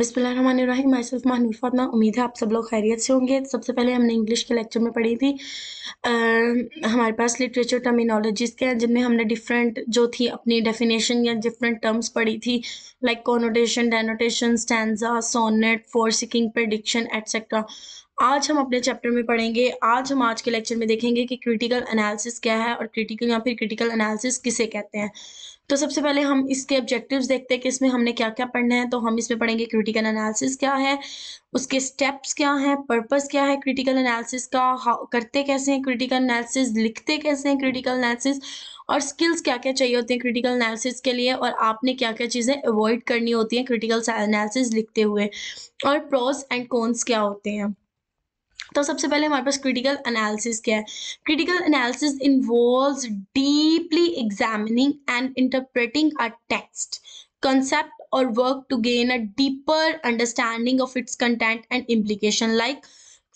बिस्मिल्लाम माइसल्फ मानवी फरमा उम्मीद है आप सब लोग खैरियत से होंगे सबसे पहले हमने इंग्लिश के लेक्चर में पढ़ी थी आ, हमारे पास लिटरेचर टर्मिनोलॉजीज़ के हैं जिनमें हमने डिफरेंट जो थी अपनी डेफिनेशन या डिफरेंट टर्म्स पढ़ी थी like connotation denotation stanza sonnet foreshadowing prediction etcetera आज हम अपने चैप्टर में पढ़ेंगे आज हम आज के लेक्चर में देखेंगे कि क्रिटिकल एनालिसिस क्या है और क्रिटिकल या फिर क्रिटिकल एनालिसिस किसे कहते हैं तो सबसे पहले हम इसके ऑब्जेक्टिव्स देखते हैं कि इसमें हमने क्या क्या पढ़ना है तो हम इसमें पढ़ेंगे क्रिटिकल एनालिसिस क्या है उसके स्टेप्स क्या हैं पर्पस क्या है क्रिटिकल एनालिसिस का करते कैसे हैं क्रिटिकल एनालिसिस लिखते कैसे हैं क्रिटिकल एनालिसिस और स्किल्स क्या क्या चाहिए होते हैं क्रिटिकल एनालिसिस के लिए और आपने क्या क्या चीज़ें अवॉइड करनी होती हैं क्रिटिकल एनालिसिस लिखते हुए और प्रोस एंड कॉन्स क्या होते हैं तो सबसे पहले हमारे पास क्रिटिकल एनालिसिस क्या है critical analysis involve deeply examining and interpreting a text concept और work to gain a deeper understanding of its content and implication like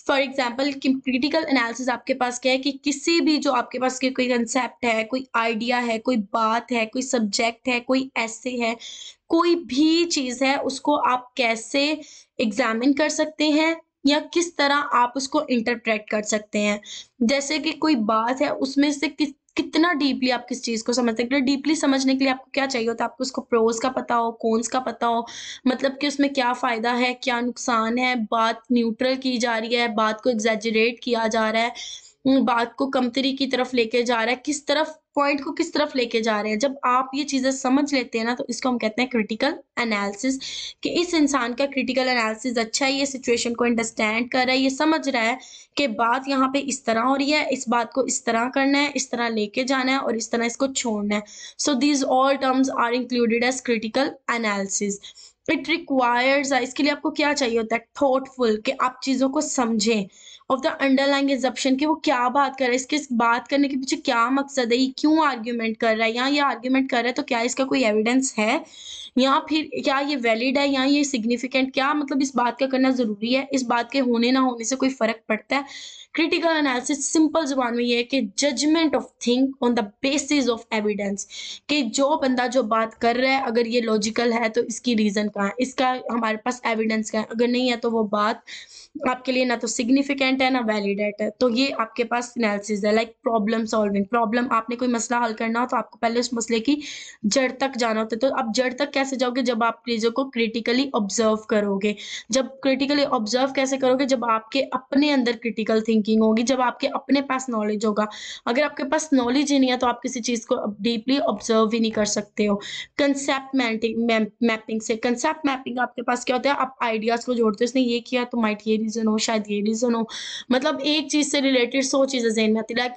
for example critical analysis आपके पास क्या है कि किसी भी जो आपके पास के कोई कंसेप्ट है कोई आइडिया है कोई बात है कोई सब्जेक्ट है कोई ऐसे है कोई भी चीज़ है उसको आप कैसे एग्जामिन कर सकते हैं या किस तरह आप उसको इंटरप्रेट कर सकते हैं जैसे कि कोई बात है उसमें से किस कितना डीपली आप किस चीज़ को समझ सकते हो डीपली समझने के लिए आपको क्या चाहिए होता है आपको उसको प्रोज का पता हो कौनस का पता हो मतलब कि उसमें क्या फ़ायदा है क्या नुकसान है बात न्यूट्रल की जा रही है बात को एग्जेजरेट किया जा रहा है बात को कमतरी की तरफ लेके जा रहा है किस तरफ पॉइंट को किस तरफ लेके जा रहे हैं जब आप ये चीज़ें समझ लेते हैं ना तो इसको हम कहते हैं क्रिटिकल एनालिसिस कि इस इंसान का क्रिटिकल एनालिसिस अच्छा है ये सिचुएशन को अंडरस्टैंड कर रहा है ये समझ रहा है कि बात यहाँ पे इस तरह हो रही है इस बात को इस तरह करना है इस तरह लेके जाना है और इस तरह इसको छोड़ना है so these all terms are included as critical analysis it requires इसके लिए आपको क्या चाहिए होता है थॉटफुल कि आप चीज़ों को समझें ऑफ द अंडरलाइंग एजप्शन की वो क्या बात कर रहा है इसके इस बात करने के पीछे क्या मकसद है ये क्यों आर्ग्यूमेंट कर रहा है या ये आर्ग्यूमेंट कर रहा है तो क्या इसका कोई एविडेंस है या फिर क्या ये वैलिड है या ये सिग्निफिकेंट क्या मतलब इस बात का करना ज़रूरी है इस बात के होने ना होने से कोई फ़र्क पड़ता है क्रिटिकल एनालिसिस सिंपल जुबान में ये है कि judgement of thing on the basis of evidence कि जो बंदा जो बात कर रहा है अगर ये लॉजिकल है तो इसकी रीज़न कहाँ है इसका हमारे पास एविडेंस क्या है अगर नहीं है तो वो बात आपके लिए ना तो सिग्निफिकेंट है ना वैलिडेट है तो ये आपके पास एनालिसिस है लाइक प्रॉब्लम सॉल्विंग प्रॉब्लम आपने कोई मसला हल करना हो तो आपको पहले उस मसले की जड़ तक जाना होता है तो आप जड़ तक कैसे जाओगे जब आप चीज़ों को क्रिटिकली ऑब्जर्व करोगे जब क्रिटिकली ऑब्जर्व कैसे करोगे जब आपके अपने अंदर क्रिटिकल थिंक थिंकिंग होगी जब आपके अपने पास नॉलेज होगा अगर आपके पास नॉलेज ही नहीं है तो आप किसी चीज़ को डीपली ऑब्जर्व ही नहीं कर सकते हो कंसेप्ट मैपिंग से कंसेप्ट मैपिंग आपके पास क्या होता है आप आइडियाज़ को जोड़ते हो उसने ये किया तो माइट ये रीज़न हो शायद ये रीज़न हो मतलब एक चीज़ से रिलेटेड सौ चीज़ें जहन में आती लाइक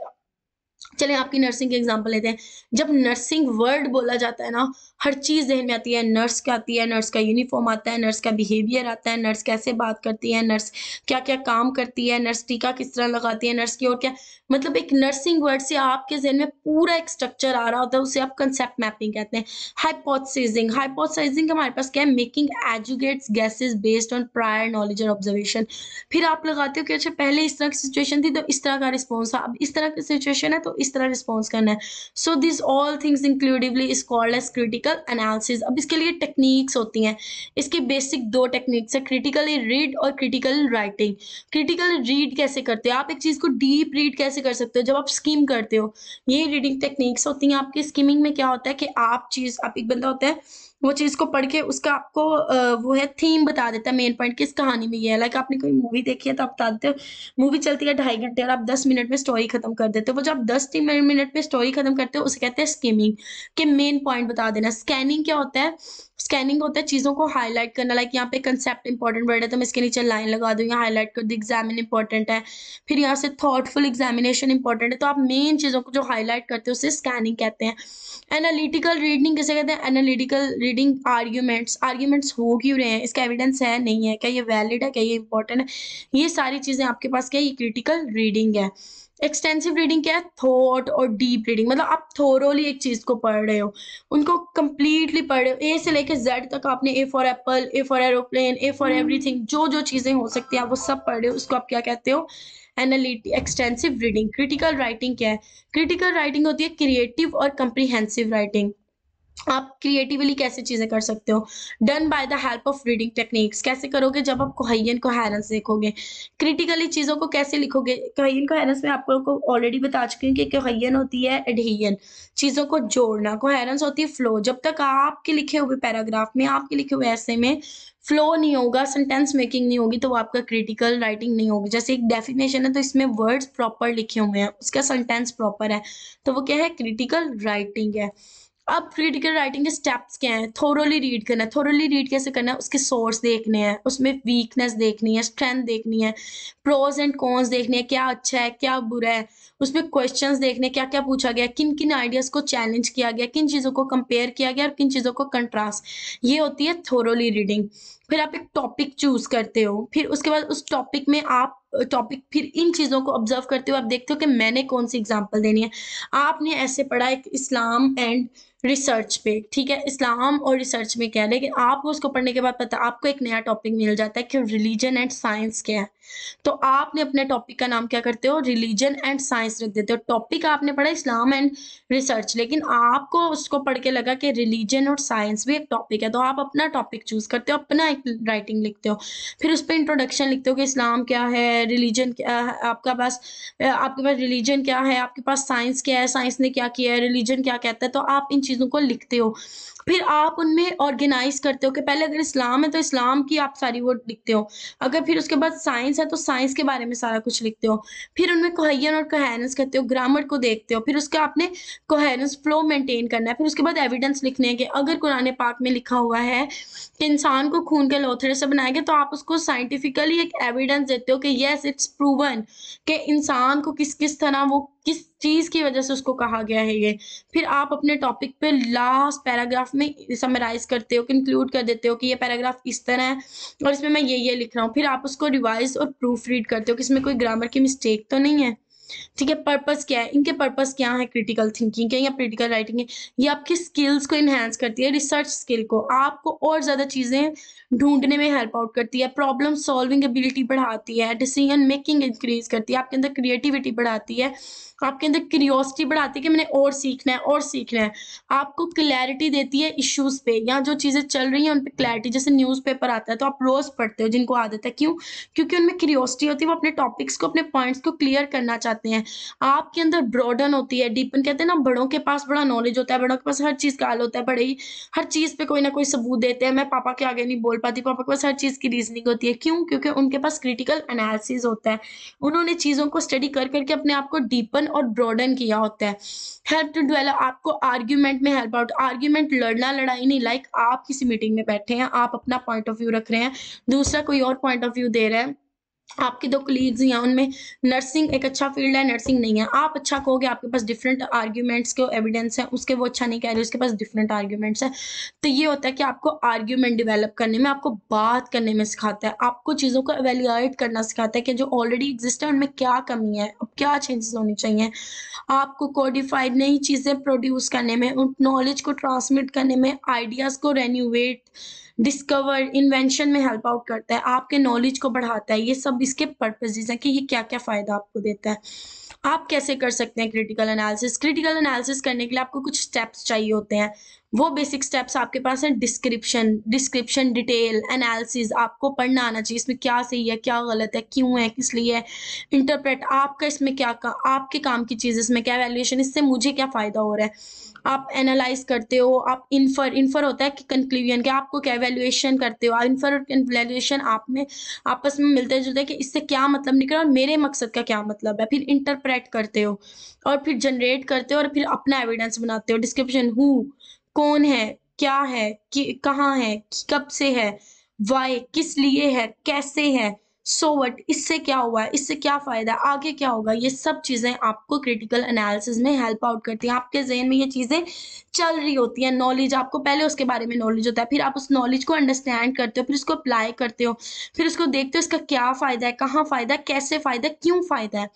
चले आपकी नर्सिंग के एग्जांपल लेते हैं जब नर्सिंग वर्ड बोला जाता है ना हर चीज़ जहन में आती है नर्स क्या आती है नर्स का यूनिफॉर्म आता है नर्स का बिहेवियर आता है नर्स कैसे बात करती है नर्स क्या क्या काम करती है नर्स टीका किस तरह लगाती है नर्स की और क्या मतलब एक नर्सिंग वर्ड से आपके जहन में पूरा एक स्ट्रक्चर आ रहा होता है उसे आप कंसेप्ट मैपिंग कहते हैं हाइपोथसाइजिंग हाइपोथसाइजिंग हमारे पास क्या है making educated guesses based on prior knowledge और ऑब्जर्वेशन फिर आप लगाते हो कि अच्छा पहले इस तरह की सिचुएशन थी तो इस तरह का रिस्पॉन्स था अब इस तरह की सिचुएशन है तो इस तरह रिस्पॉन्स करना है so this all things inclusively is called as critical analysis अब इसके लिए टेक्निक्स होती हैं इसके बेसिक दो टेक्निक्स है क्रिटिकल रीड और क्रिटिकल राइटिंग क्रिटिकल रीड कैसे करते हो आप एक चीज़ को डीप रीड कैसे कर सकते हो जब आप स्कीम करते हो ये रीडिंग टेक्निक्स होती हैं आपकी स्कीमिंग में क्या होता है कि आप चीज़ आप एक बंदा होता है वो चीज़ को पढ़ के उसका आपको वो है थीम बता देता है मेन पॉइंट किस कहानी में ये है लाइक आपने कोई मूवी देखी है तो आप बता देते हो मूवी चलती है ढाई घंटे और आप दस मिनट में स्टोरी खत्म कर देते हो वो जब दस मिनट में स्टोरी खत्म करते हो उसे कहते हैं स्कीमिंग के मेन पॉइंट बता देना स्कैनिंग क्या होता है स्कैनिंग होता है चीज़ों को हाईलाइट करना लाइक यहाँ पे कंसेप्ट इंपॉर्टेंट वर्ड है तो मैं इसके नीचे लाइन लगा दूँ यहाँ हाईलाइट कर दूँ एग्जामिन इंपॉर्टेंट है फिर यहाँ से थॉटफुल एग्जामिनेशन इंपॉर्टेंट है तो आप मेन चीज़ों को जो हाईलाइट करते हो उसे स्कैनिंग कहते हैं एनालिटिकल रीडिंग कैसे कहते हैं एनालिटिकल रीडिंग आर्ग्यूमेंट्स आर्ग्यूमेंट्स हो क्यों रहे हैं इसका एविडेंस है नहीं है क्या ये वैलिड है क्या ये इंपॉर्टेंट है ये सारी चीज़ें आपके पास क्या ये क्रिटिकल रीडिंग है एक्सटेंसिव रीडिंग क्या है थॉट और डीप रीडिंग मतलब आप थोरोली एक चीज को पढ़ रहे हो उनको कंप्लीटली पढ़ रहे हो ए से लेके जेड तक आपने A for apple A for aeroplane A for everything जो जो चीजें हो सकती है वो सब पढ़ रहे हो उसको आप क्या कहते हो analytic extensive reading critical writing क्या है क्रिटिकल राइटिंग होती है क्रिएटिव और कंप्रीहेंसिव राइटिंग आप क्रिएटिवली कैसे चीज़ें कर सकते हो done by the help of reading techniques कैसे करोगे जब आप को कोहरेंस देखोगे क्रिटिकली चीज़ों को कैसे लिखोगे को कोहरेंस में आप लोगों को ऑलरेडी बता चुकी हूँ कि कोहैन होती है एडहीजन चीज़ों को जोड़ना कोहरेंस होती है फ्लो जब तक आपके लिखे हुए पैराग्राफ में आपके लिखे हुए ऐसे में फ्लो नहीं होगा सेंटेंस मेकिंग नहीं होगी तो वो आपका क्रिटिकल राइटिंग नहीं होगी जैसे एक डेफिनेशन है तो इसमें वर्ड्स प्रॉपर लिखे हुए हैं उसका सेंटेंस प्रॉपर है तो वो क्या है क्रिटिकल राइटिंग है अब क्रिटिकल राइटिंग के स्टेप्स क्या हैं थोरोली रीड करना है थोरोली रीड कैसे करना है उसके सोर्स देखने हैं उसमें वीकनेस देखनी है स्ट्रेंथ देखनी है प्रोज एंड कॉन्स देखने हैं क्या अच्छा है क्या बुरा है उसमें क्वेश्चन देखने क्या क्या पूछा गया किन किन आइडियाज़ को चैलेंज किया गया किन चीज़ों को कंपेयर किया गया और किन चीज़ों को कंट्रास्ट ये होती है थोरोली रीडिंग फिर आप एक टॉपिक चूज करते हो फिर उसके बाद उस टॉपिक में आप टॉपिक फिर इन चीज़ों को ऑब्जर्व करते हो आप देखते हो कि मैंने कौन सी एग्जांपल देनी है आपने ऐसे पढ़ा एक इस्लाम एंड रिसर्च पे ठीक है इस्लाम और रिसर्च में क्या है लेकिन आपको उसको पढ़ने के बाद पता आपको एक नया टॉपिक मिल जाता है कि रिलीजन एंड साइंस क्या है तो आपने अपने टॉपिक का नाम क्या करते हो रिलीजन एंड साइंस रख देते हो टॉपिक आपने पढ़ा इस्लाम एंड रिसर्च लेकिन आपको उसको पढ़ के लगा कि रिलीजन और साइंस भी एक टॉपिक है तो आप अपना टॉपिक चूज करते हो अपना एक राइटिंग लिखते हो फिर उस पर इंट्रोडक्शन लिखते हो कि इस्लाम क्या है रिलीजन क्या है आपका पास आपके पास रिलीजन क्या है आपके पास साइंस क्या है साइंस ने क्या किया है रिलीजन क्या कहता है तो आप इन चीज़ों को लिखते हो फिर आप उनमें ऑर्गेनाइज करते हो कि पहले अगर इस्लाम है तो इस्लाम की आप सारी वो लिखते हो अगर फिर उसके बाद साइंस साइंस है तो साइंस के बारे में सारा कुछ लिखते हो फिर उनमें कोहन और कोहेरेंस कहते हो ग्रामर को देखते हो फिर उसका आपने कोहेरेंस फ्लो मेंटेन करना है फिर उसके बाद एविडेंस लिखने के अगर कुरान पाक में लिखा हुआ है कि इंसान को खून के लोथड़े से बनाया गया तो आप उसको साइंटिफिकली एक एविडेंस देते हो कि येस इट्स प्रूवन कि इंसान को किस किस तरह वो किस चीज़ की वजह से उसको कहा गया है ये फिर आप अपने टॉपिक पे लास्ट पैराग्राफ में समराइज करते हो कंक्लूड कर देते हो कि ये पैराग्राफ इस तरह है और इसमें मैं ये ये लिख रहा हूँ फिर आप उसको रिवाइज और प्रूफ रीड करते हो कि इसमें कोई ग्रामर की मिस्टेक तो नहीं है ठीक है पर्पस क्या है इनके पर्पस क्या है क्रिटिकल थिंकिंग के या क्रिटिकल राइटिंग है ये आपकी स्किल्स को इन्हेंस करती है रिसर्च स्किल को आपको और ज़्यादा चीज़ें ढूंढने में हेल्प आउट करती है प्रॉब्लम सॉल्विंग एबिलिटी बढ़ाती है डिसीजन मेकिंग इंक्रीज करती है आपके अंदर क्रिएटिविटी बढ़ाती है आपके अंदर क्यूरियोसिटी बढ़ाती है कि मैंने और सीखना है और सीखना है आपको क्लैरिटी देती है इश्यूज पे या जो चीज़ें चल रही हैं उन पर क्लैरिटी जैसे न्यूज़पेपर आता है तो आप रोज़ पढ़ते हो जिनको आदत है क्यों क्योंकि उनमें क्यूरियोसिटी होती है वो अपने टॉपिक्स को अपने पॉइंट्स को क्लियर करना चाहते जाते हैं आपके अंदर ब्रॉडन होती है डीपन कहते हैं ना बड़ों के पास बड़ा नॉलेज होता है बड़ों के पास हर चीज़ का हाल होता है बड़े ही हर चीज़ पे कोई ना कोई सबूत देते हैं मैं पापा के आगे नहीं बोल पाती पापा के पास हर चीज़ की रीजनिंग होती है क्यों क्योंकि उनके पास क्रिटिकल एनालिसिस होता है उन्होंने चीज़ों को स्टडी कर करके अपने आप को डीपन और ब्रॉडन किया होता है हेल्प टू डेवलप आपको आर्ग्यूमेंट में हेल्प आउट आर्ग्यूमेंट लड़ना लड़ाई नहीं लाइक आप किसी मीटिंग में बैठे हैं आप अपना पॉइंट ऑफ व्यू रख रहे हैं दूसरा कोई और पॉइंट ऑफ व्यू दे रहा है आपके दो कलीग्स हैं उनमें नर्सिंग एक अच्छा फील्ड है नर्सिंग नहीं है आप अच्छा कहोगे आपके पास डिफरेंट आर्ग्यूमेंट्स के एविडेंस है उसके वो अच्छा नहीं कह रहे उसके पास डिफरेंट आर्ग्यूमेंट्स है तो ये होता है कि आपको आर्ग्यूमेंट डिवेलप करने में आपको बात करने में सिखाता है आपको चीज़ों को एवेल्यूएट करना सिखाता है कि जो ऑलरेडी एग्जिस्ट है उनमें क्या कमी है अब क्या चेंजेस होनी चाहिए आपको कोडिफाइड नई चीज़ें प्रोड्यूस करने में उन नॉलेज को ट्रांसमिट करने में आइडियाज़ को रेन्यूवेट डिस्कवर इन्वेंशन में हेल्प आउट करता है आपके नॉलेज को बढ़ाता है ये सब इसके पर्पजेज हैं कि ये क्या क्या फ़ायदा आपको देता है आप कैसे कर सकते हैं क्रिटिकल एनालिसिस क्रिटिकल एनालिसिस करने के लिए आपको कुछ स्टेप्स चाहिए होते हैं वो बेसिक स्टेप्स आपके पास हैं डिस्क्रिप्शन डिस्क्रिप्शन डिटेल एनालिसिस आपको पढ़ना आना चाहिए इसमें क्या सही है क्या गलत है क्यों है किस लिए है इंटरप्रेट आपका इसमें क्या का, आपके काम की चीज़ इसमें क्या वैल्यूएशन इससे मुझे क्या फ़ायदा हो रहा है आप एनालाइज करते हो आप इन्फर इन्फर होता है कि कंक्लूजन के आपको क्या वैल्यूएशन करते हो इन्फर वैल्यूएशन आप में आपस में मिलते जुलते कि इससे क्या मतलब निकला और मेरे मकसद का क्या मतलब है फिर इंटरप्रेट करते हो और फिर जनरेट करते हो और फिर अपना एविडेंस बनाते हो डिस्क्रिप्शन हु कौन है क्या है कहाँ है कब से है वाई किस लिए है कैसे है सो so वट इससे क्या हुआ है इससे क्या फ़ायदा आगे क्या होगा ये सब चीज़ें आपको क्रिटिकल एनालिसिस में हेल्प आउट करती हैं आपके जहन में ये चीज़ें चल रही होती हैं नॉलेज आपको पहले उसके बारे में नॉलेज होता है फिर आप उस नॉलेज को अंडरस्टैंड करते हो फिर उसको अप्लाई करते हो फिर उसको देखते हो इसका क्या फ़ायदा है कहाँ फ़ायदा कैसे फ़ायदा क्यों फ़ायदा है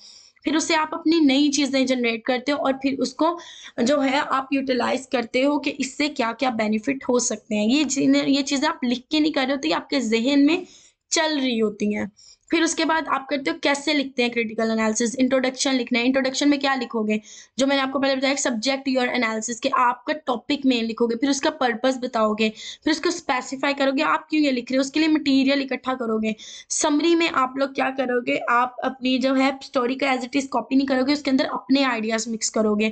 फिर उससे आप अपनी नई चीज़ें जनरेट करते हो और फिर उसको जो है आप यूटिलाइज करते हो कि इससे क्या क्या बेनिफिट हो सकते हैं ये ये चीज़ें आप लिख के नहीं कर रहे होते आपके जहन में चल रही होती हैं फिर उसके बाद आप करते हो कैसे लिखते हैं क्रिटिकल एनालिसिस इंट्रोडक्शन लिखना है इंट्रोडक्शन में क्या लिखोगे जो मैंने आपको पहले बताया सब्जेक्ट योर एनालिसिस के आपका टॉपिक में लिखोगे फिर उसका पर्पस बताओगे फिर उसको स्पेसिफाई करोगे आप क्यों ये लिख रहे हो उसके लिए मटीरियल इकट्ठा करोगे समरी में आप लोग क्या करोगे आप अपनी जो है स्टोरी का एज इट इज कॉपी नहीं करोगे उसके अंदर अपने आइडियाज मिक्स करोगे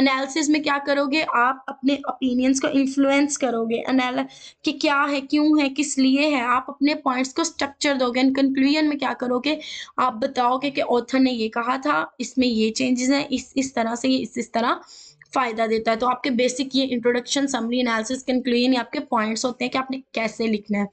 एनालिसिस में क्या करोगे आप अपने ओपिनियंस को इन्फ्लुएंस करोगे कि क्या है क्यों है किस लिए है आप अपने पॉइंट्स को स्ट्रक्चर दोगे एंड कंक्लूजन में क्या करोगे आप बताओगे कि ऑथर ने ये कहा था इसमें ये चेंजेस हैं इस इस तरह से इस इस तरह फ़ायदा देता है तो आपके बेसिक ये इंट्रोडक्शन समरी एनालिसिस कंक्लूजन आपके पॉइंट्स होते हैं कि आपने कैसे लिखना है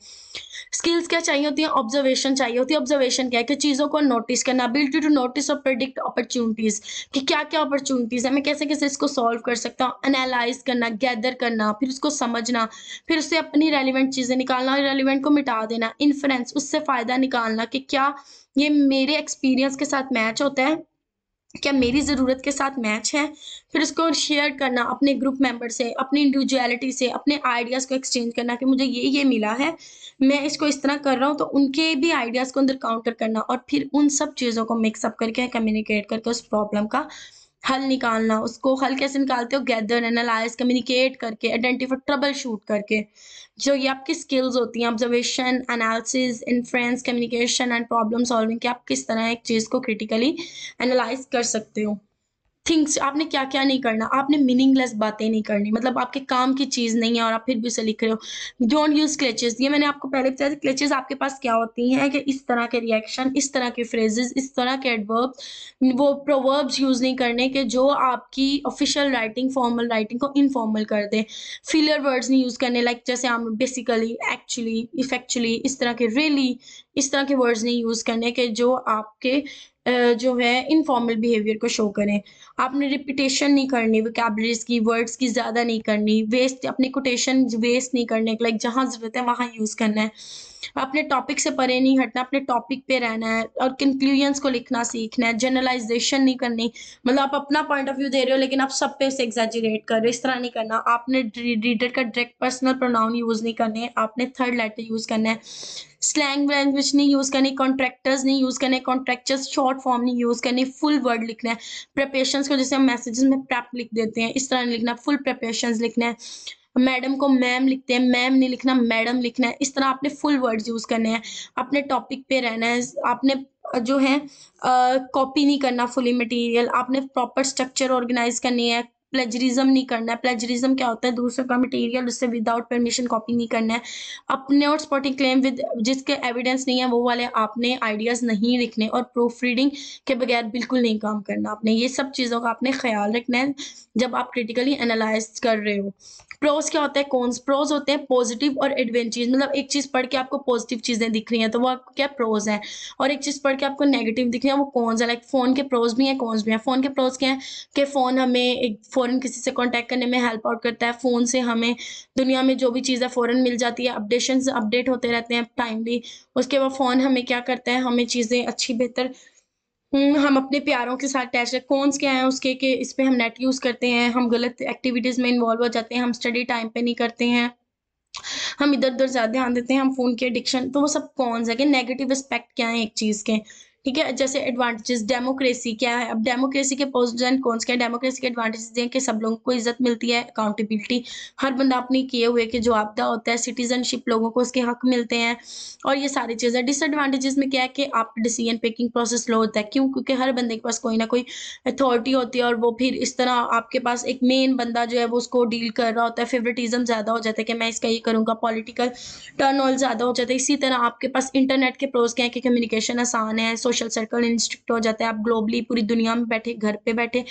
स्किल्स क्या चाहिए होती है ऑब्जर्वेशन चाहिए होती है ऑब्जर्वेशन क्या है कि चीज़ों को नोटिस करना अबिलिटी टू नोटिस और प्रिडिक्ट अपॉर्चुनिटीज़ कि क्या क्या अपॉर्चुनिटीज़ है मैं कैसे कैसे इसको सॉल्व कर सकता हूँ एनालाइज करना गैदर करना फिर उसको समझना फिर उससे अपनी रेलिवेंट चीज़ें निकालना और रेलिवेंट को मिटा देना इन्फ्रेंस उससे फ़ायदा निकालना कि क्या ये मेरे एक्सपीरियंस के साथ मैच होता है क्या मेरी ज़रूरत के साथ मैच है फिर उसको शेयर करना अपने ग्रुप मेंबर से अपनी इंडिविजुअलिटी से अपने आइडियाज़ को एक्सचेंज करना कि मुझे ये ये मिला है मैं इसको इस तरह कर रहा हूँ तो उनके भी आइडियाज़ को अंदर काउंटर करना और फिर उन सब चीज़ों को मिक्सअप करके कम्युनिकेट करके उस प्रॉब्लम का हल निकालना उसको हल कैसे निकालते हो गैदर एनालाइज कम्युनिकेट करके आइडेंटिफाई ट्रबल शूट करके जो ये आपकी स्किल्स होती हैं observation analysis inference communication and problem solving कि आप किस तरह एक चीज़ को क्रिटिकली एनालाइज कर सकते हो थिंग्स आपने क्या क्या नहीं करना आपने मीनिंगलेस बातें नहीं करनी मतलब आपके काम की चीज़ नहीं है और आप फिर भी उसे लिख रहे हो डोंट यूज़ क्लेचेस ये मैंने आपको पहले बताया था क्लेचेस आपके पास क्या होती हैं कि इस तरह के रिएक्शन इस तरह के फ्रेजेस इस तरह के एडवर्ब वो प्रोवर्ब्स यूज़ नहीं करने के जो आपकी ऑफिशियल राइटिंग फॉर्मल राइटिंग को इनफॉर्मल कर दें फिलर वर्ड्स नहीं यूज़ करने लाइक जैसे हम बेसिकली एक्चुअली इफेक्चुअली इस तरह के रियली really, इस तरह के वर्ड्स नहीं यूज़ करने के जो आपके जो है इनफॉर्मल बिहेवियर को शो करें आपने रिपीटेशन नहीं करनी वोकेबलरीज की वर्ड्स की ज़्यादा नहीं करनी वेस्ट अपने कोटेशन वेस्ट नहीं करने लाइक जहाँ ज़रूरत है वहाँ यूज़ करना है अपने टॉपिक से परे नहीं हटना अपने टॉपिक पे रहना है और कंक्लूजन्स को लिखना सीखना है जनरलाइजेशन नहीं करनी मतलब आप अपना पॉइंट ऑफ व्यू दे रहे हो लेकिन आप सब पे उसे एग्जेजरेट कर रहे हो इस तरह नहीं करना आपने रीडर का डायरेक्ट पर्सनल प्रोनाउन यूज़ नहीं करने आपने थर्ड लेटर यूज़ करना है स्लैंग लैंग्वेज नहीं यूज़ करनी कॉन्ट्रैक्टर्स नहीं यूज़ करने कॉन्ट्रैक्चर्स शॉर्ट फॉर्म नहीं यूज़ करनी फुल वर्ड लिखना है प्रिपरेशन को जैसे हम मैसेजेस में प्रैप लिख देते हैं इस तरह लिखना फुल प्रेपरेशन लिखना है मैडम को मैम लिखते हैं मैम नहीं लिखना मैडम लिखना है इस तरह आपने फुल वर्ड यूज़ करने हैं अपने टॉपिक पे रहना है आपने जो है कॉपी नहीं करना फुली मटेरियल आपने प्रॉपर स्ट्रक्चर ऑर्गेनाइज करनी है प्लेजरिज्म नहीं करना है प्लेजरिज्म क्या होता है दूसरे का मटेरियल उससे विदाउट परमिशन कॉपी नहीं करना है अपने और स्पॉटिंग क्लेम विद जिसके एविडेंस नहीं है वो वाले आपने आइडियाज़ नहीं लिखने और प्रूफ रीडिंग के बगैर बिल्कुल नहीं काम करना आपने ये सब चीज़ों का आपने ख्याल रखना है जब आप क्रिटिकली एनालाइज कर रहे हो प्रोज क्या होता है कौन प्रोज होते हैं पॉजिटिव और एडवेंचर मतलब एक चीज़ पढ़ के आपको पॉजिटिव चीज़ें दिख रही हैं तो वो क्या प्रोज है और एक चीज़ पढ़ के आपको नेगेटिव दिख रही है वो कौन है लाइक फ़ोन के प्रोज भी हैं कौन भी हैं फ़ोन के प्रोज क्या हैं कि फ़ोन हमें एक फ़ौरन किसी से कांटेक्ट करने में हेल्प आउट करता है फ़ोन से हमें दुनिया में जो भी चीज़ है फ़ौरन मिल जाती है अपडेशन अपडेट होते रहते हैं टाइमली उसके बाद फ़ोन हमें क्या करता है हमें चीज़ें अच्छी बेहतर हम्म, हम अपने प्यारों के साथ अटैच है कौनस क्या है उसके के इस पर हम नेट यूज़ करते हैं हम गलत एक्टिविटीज़ में इन्वॉल्व हो जाते हैं हम स्टडी टाइम पे नहीं करते हैं हम इधर उधर ज़्यादा ध्यान देते हैं हम फ़ोन के एडिक्शन तो वो सब कौनस है कि नेगेटिव एस्पेक्ट क्या है एक चीज़ के ठीक है जैसे एडवांटेजेस डेमोक्रेसी क्या है अब डेमोक्रेसी के पॉजिटिव एंड कौन क्या है डेमोक्रेसी के एडवांटेजेस हैं कि सब लोगों को इज्जत मिलती है अकाउंटेबिलिटी हर बंदा अपनी किए हुए के जो आपदा होता है सिटीजनशिप लोगों को उसके हक मिलते हैं और ये सारी चीज़ें डिसएडवांटेजेस में क्या है कि आपका डिसीजन मेकिंग प्रोसेस स्लो होता है क्यों क्योंकि हर बंदे के पास कोई ना कोई अथॉरिटी होती है और वो फिर इस तरह आपके पास एक मेन बंदा जो है वो उसको डील कर रहा होता है फेवरेटिज्म ज़्यादा हो जाता है कि मैं इसका ये करूँगा पॉलिटिकल टर्न ज़्यादा हो जाता है इसी तरह आपके पास इंटरनेट के प्रोज क्या है कि कम्युनिकेशन आसान है सोशल सोशल सर्कल इंस्ट्रिक्ट हो जाता है आप ग्लोबली पूरी दुनिया में बैठे घर पे बैठे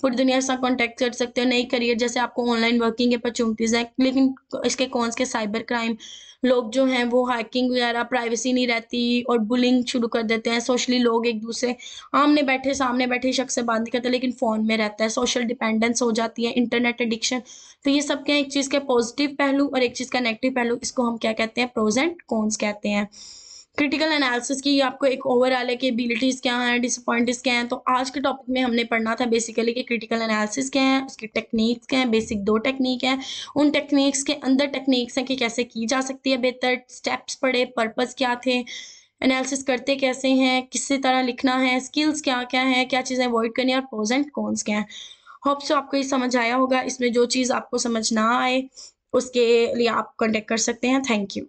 पूरी दुनिया से कॉन्टैक्ट कर सकते हो नई करियर जैसे आपको ऑनलाइन वर्किंग अपॉर्चुनिटीज़ है लेकिन इसके कौन के साइबर क्राइम लोग जो हैं वो हैकिंग वगैरह प्राइवेसी नहीं रहती और बुलिंग शुरू कर देते हैं सोशली लोग एक दूसरे आमने बैठे सामने बैठे शख्स से बात नहीं करते लेकिन फ़ोन में रहता है सोशल डिपेंडेंस हो जाती है इंटरनेट एडिक्शन तो ये सब क्या है एक चीज़ के पॉजिटिव पहलू और एक चीज़ का नेगेटिव पहलू इसको हम क्या कहते हैं प्रोजेंट कॉन्स कहते हैं क्रिटिकल एनालिसिस की आपको एक ओवरऑल है कि एबिलिटीज़ क्या हैं डिसअपॉइंटिस क्या हैं तो आज के टॉपिक में हमने पढ़ना था बेसिकली कि क्रिटिकल एनालिसिस क्या है उसकी टेक्निक्स क्या हैं बेसिक दो टेक्निक हैं उन टेक्निक्स के अंदर टेक्निक्स हैं कि कैसे की जा सकती है बेहतर स्टेप्स पढ़े पर्पज़ क्या थे एनालिसिस करते कैसे हैं किस तरह लिखना है स्किल्स क्या क्या है क्या चीज़ें अवॉइड करनी है और प्रोज एंड कॉन्स क्या हैं होप्स सो आपको ये समझ आया होगा इसमें जो चीज़ आपको समझ ना आए उसके लिए आप कॉन्टेक्ट कर सकते हैं थैंक यू